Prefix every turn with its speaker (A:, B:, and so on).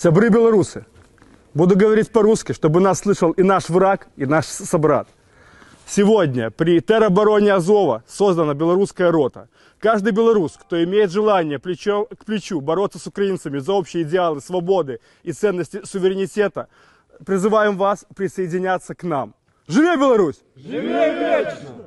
A: Сябры белорусы, буду говорить по-русски, чтобы нас слышал и наш враг, и наш собрат. Сегодня при теробороне Азова создана белорусская рота. Каждый белорус, кто имеет желание плечо к плечу бороться с украинцами за общие идеалы свободы и ценности суверенитета, призываем вас присоединяться к нам. Живи Беларусь!
B: Живи вечно!